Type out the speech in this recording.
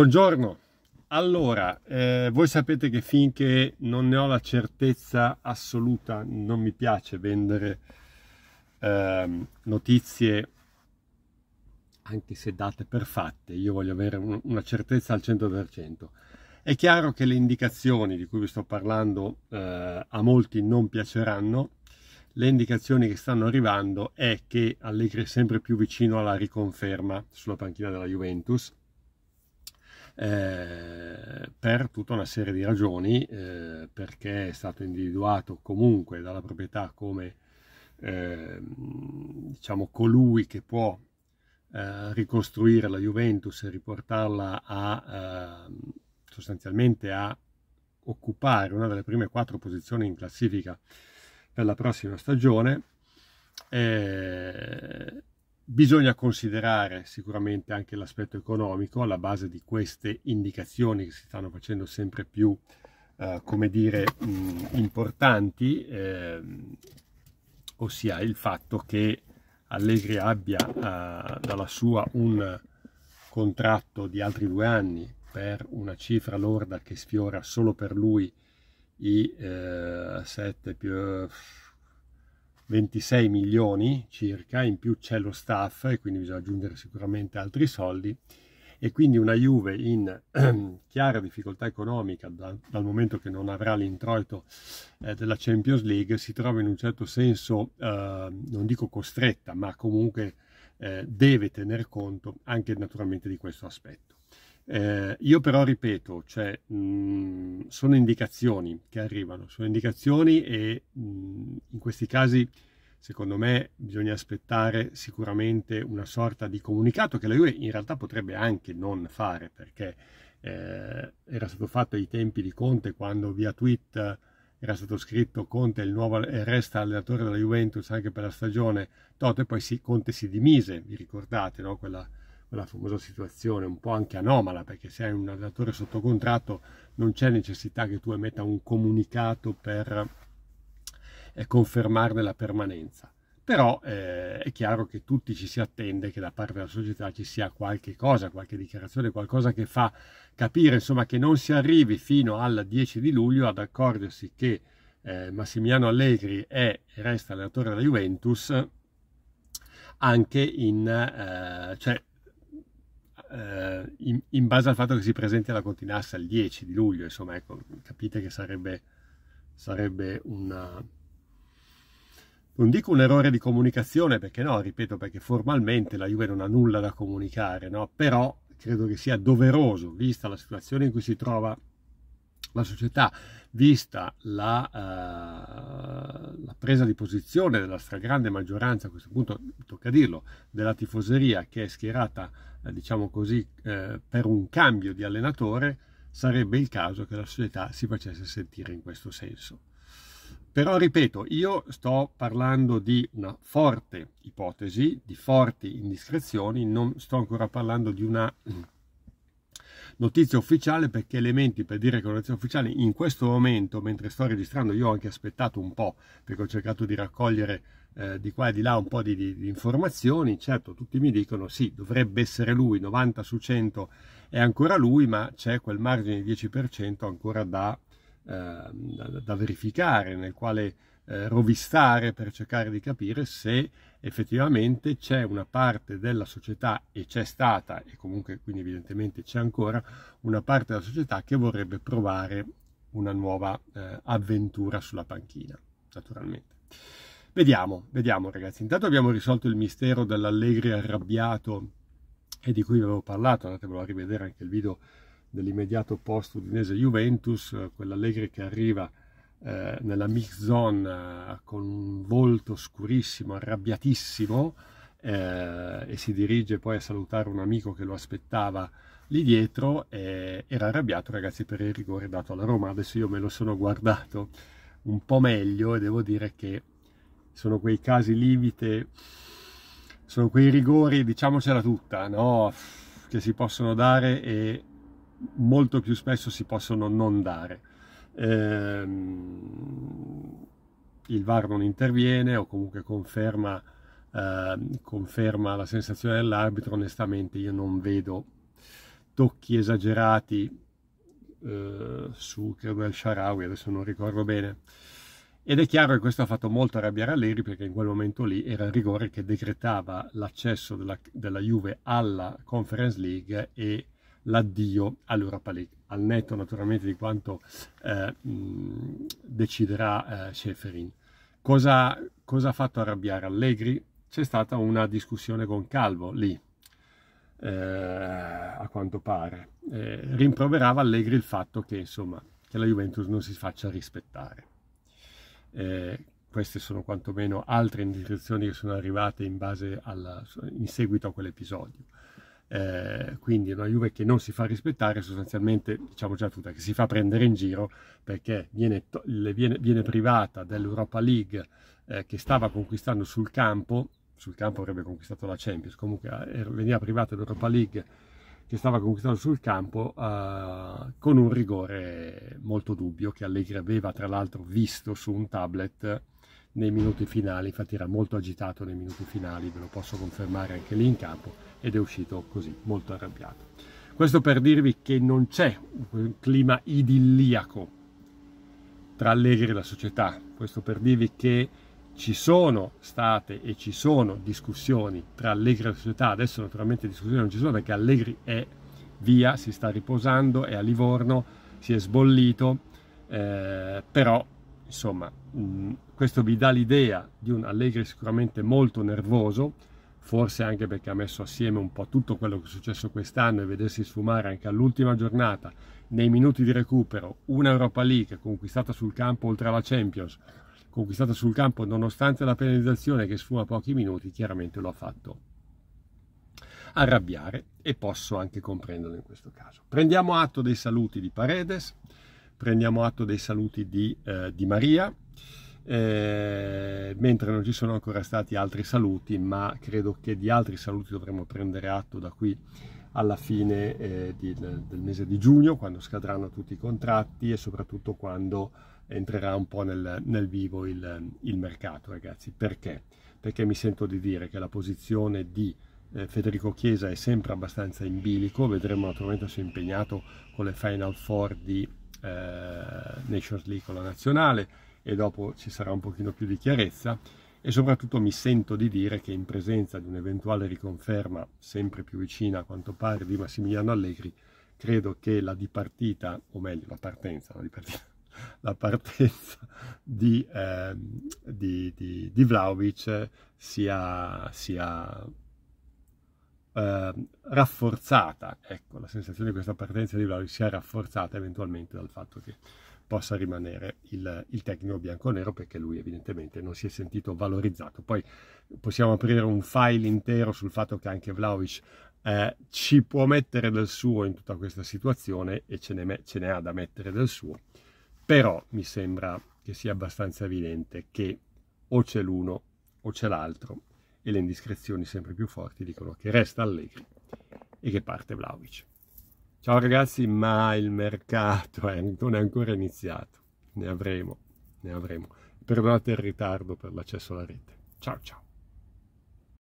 Buongiorno, allora, eh, voi sapete che finché non ne ho la certezza assoluta non mi piace vendere eh, notizie anche se date per fatte, io voglio avere un, una certezza al 100%. È chiaro che le indicazioni di cui vi sto parlando eh, a molti non piaceranno, le indicazioni che stanno arrivando è che Allegri è sempre più vicino alla riconferma sulla panchina della Juventus, eh, per tutta una serie di ragioni, eh, perché è stato individuato comunque dalla proprietà come eh, diciamo colui che può eh, ricostruire la Juventus e riportarla a ehm, sostanzialmente a occupare una delle prime quattro posizioni in classifica per la prossima stagione. Eh, Bisogna considerare sicuramente anche l'aspetto economico alla base di queste indicazioni che si stanno facendo sempre più, eh, come dire, mh, importanti, eh, ossia il fatto che Allegri abbia eh, dalla sua un contratto di altri due anni per una cifra lorda che sfiora solo per lui i 7 eh, più 26 milioni circa, in più c'è lo staff e quindi bisogna aggiungere sicuramente altri soldi e quindi una Juve in ehm, chiara difficoltà economica da, dal momento che non avrà l'introito eh, della Champions League si trova in un certo senso eh, non dico costretta ma comunque eh, deve tener conto anche naturalmente di questo aspetto. Eh, io però ripeto, cioè, mh, mm, sono indicazioni che arrivano, sono indicazioni e mh, mm, in questi casi secondo me bisogna aspettare sicuramente una sorta di comunicato che la UE in realtà potrebbe anche non fare perché eh, era stato fatto ai tempi di Conte quando via tweet era stato scritto Conte il nuovo, resta allenatore della Juventus anche per la stagione Toto e poi si, Conte si dimise, vi ricordate no? quella quella famosa situazione un po' anche anomala, perché se hai un allenatore sotto contratto non c'è necessità che tu emetta un comunicato per eh, confermarne la permanenza. Però eh, è chiaro che tutti ci si attende che da parte della società ci sia qualche cosa, qualche dichiarazione, qualcosa che fa capire insomma, che non si arrivi fino al 10 di luglio ad accorgersi che eh, Massimiliano Allegri è e resta allenatore della Juventus anche in, eh, cioè, eh, in, in, base al fatto che si presenti alla Continassa il 10 di luglio, insomma, ecco, capite che sarebbe, sarebbe una, non dico un errore di comunicazione, perché no, ripeto, perché formalmente la Juve non ha nulla da comunicare, no? però credo che sia doveroso, vista la situazione in cui si trova la società, vista la, uh, la presa di posizione della stragrande maggioranza, a questo punto tocca dirlo, della tifoseria che è schierata eh, diciamo così, eh, per un cambio di allenatore, sarebbe il caso che la società si facesse sentire in questo senso. Però ripeto, io sto parlando di una forte ipotesi, di forti indiscrezioni, non sto ancora parlando di una mm, notizia ufficiale perché elementi per dire che è una notizia ufficiale in questo momento, mentre sto registrando, io ho anche aspettato un po' perché ho cercato di raccogliere eh, di qua e di là un po' di, di, di, informazioni, certo tutti mi dicono sì, dovrebbe essere lui, 90 su 100 è ancora lui, ma c'è quel margine di 10% ancora da, eh, da, da, verificare, nel quale eh, rovistare per cercare di capire se effettivamente c'è una parte della società e c'è stata e comunque quindi evidentemente c'è ancora una parte della società che vorrebbe provare una nuova eh, avventura sulla panchina, naturalmente. Vediamo, vediamo ragazzi. Intanto abbiamo risolto il mistero dell'allegri arrabbiato e di cui vi avevo parlato, andatevelo a rivedere anche il video dell'immediato post Udinese Juventus, eh, quell'allegri che arriva eh, nella mix zone eh, con un volto scurissimo, arrabbiatissimo eh, e si dirige poi a salutare un amico che lo aspettava lì dietro era arrabbiato ragazzi per il rigore dato alla Roma, adesso io me lo sono guardato un po' meglio e devo dire che sono quei casi limite, sono quei rigori, diciamocela tutta, no? che si possono dare e molto più spesso si possono non dare. Ehm, il VAR non interviene o comunque conferma, eh, conferma la sensazione dell'arbitro, onestamente io non vedo tocchi esagerati eh, su, credo, El Sharawi, adesso non ricordo bene, ed è chiaro che questo ha fatto molto arrabbiare Allegri perché in quel momento lì era il rigore che decretava l'accesso della, della Juve alla Conference League e l'addio all'Europa League, al netto naturalmente di quanto eh, deciderà eh, Sceferin. Cosa, cosa, ha fatto arrabbiare Allegri? C'è stata una discussione con Calvo lì, eh, a quanto pare. Eh, rimproverava Allegri il fatto che, insomma, che la Juventus non si faccia rispettare. Eh, queste sono quantomeno altre indicazioni che sono arrivate in, alla, in seguito a quell'episodio. Eh, quindi una Juve che non si fa rispettare sostanzialmente diciamo già tutta che si fa prendere in giro perché viene, viene, viene privata dell'Europa League eh, che stava conquistando sul campo sul campo avrebbe conquistato la Champions comunque eh, veniva privata dell'Europa League che stava conquistando sul campo uh, con un rigore molto dubbio che Allegri aveva tra l'altro visto su un tablet nei minuti finali, infatti era molto agitato nei minuti finali, ve lo posso confermare anche lì in campo ed è uscito così, molto arrabbiato. Questo per dirvi che non c'è un clima idilliaco tra Allegri e la società, questo per dirvi che ci sono state e ci sono discussioni tra Allegri e la società, adesso naturalmente discussioni non ci sono perché Allegri è via, si sta riposando, è a Livorno, si è sbollito, eh, però insomma mh, mm, questo vi dà l'idea di un Allegri sicuramente molto nervoso, forse anche perché ha messo assieme un po' tutto quello che è successo quest'anno e vedersi sfumare anche all'ultima giornata, nei minuti di recupero, una Europa League conquistata sul campo oltre alla Champions, conquistata sul campo nonostante la penalizzazione che sfuma pochi minuti, chiaramente lo ha fatto arrabbiare e posso anche comprenderlo in questo caso. Prendiamo atto dei saluti di Paredes, prendiamo atto dei saluti di, eh, di Maria, eh, mentre non ci sono ancora stati altri saluti, ma credo che di altri saluti dovremmo prendere atto da qui alla fine eh, di, del mese di giugno, quando scadranno tutti i contratti e soprattutto quando entrerà un po' nel, nel vivo il, il, mercato, ragazzi. Perché? Perché mi sento di dire che la posizione di eh, Federico Chiesa è sempre abbastanza in bilico, vedremo naturalmente se è impegnato con le Final Four di eh, Nations League con la nazionale e dopo ci sarà un pochino più di chiarezza e soprattutto mi sento di dire che in presenza di un'eventuale riconferma sempre più vicina a quanto pare di Massimiliano Allegri, credo che la dipartita, o meglio la partenza, la, dipartita, la partenza di, eh, di, di, di, Vlaovic sia, sia eh, rafforzata. Ecco, la sensazione di questa partenza di Vlaovic sia rafforzata eventualmente dal fatto che possa rimanere il, il tecnico bianco-nero perché lui evidentemente non si è sentito valorizzato. Poi possiamo aprire un file intero sul fatto che anche Vlaovic eh, ci può mettere del suo in tutta questa situazione e ce ne, ce ne ha da mettere del suo, però mi sembra che sia abbastanza evidente che o c'è l'uno o c'è l'altro e le indiscrezioni sempre più forti dicono che resta Allegri e che parte Vlaovic. Ciao ragazzi, ma il mercato è, non è ancora iniziato. Ne avremo, ne avremo. Perdonate il ritardo per l'accesso alla rete. Ciao ciao.